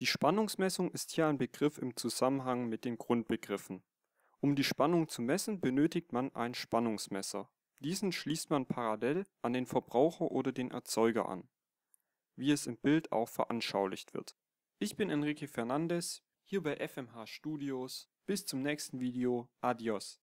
Die Spannungsmessung ist hier ein Begriff im Zusammenhang mit den Grundbegriffen. Um die Spannung zu messen, benötigt man ein Spannungsmesser. Diesen schließt man parallel an den Verbraucher oder den Erzeuger an, wie es im Bild auch veranschaulicht wird. Ich bin Enrique Fernandez, hier bei FMH Studios. Bis zum nächsten Video. Adios.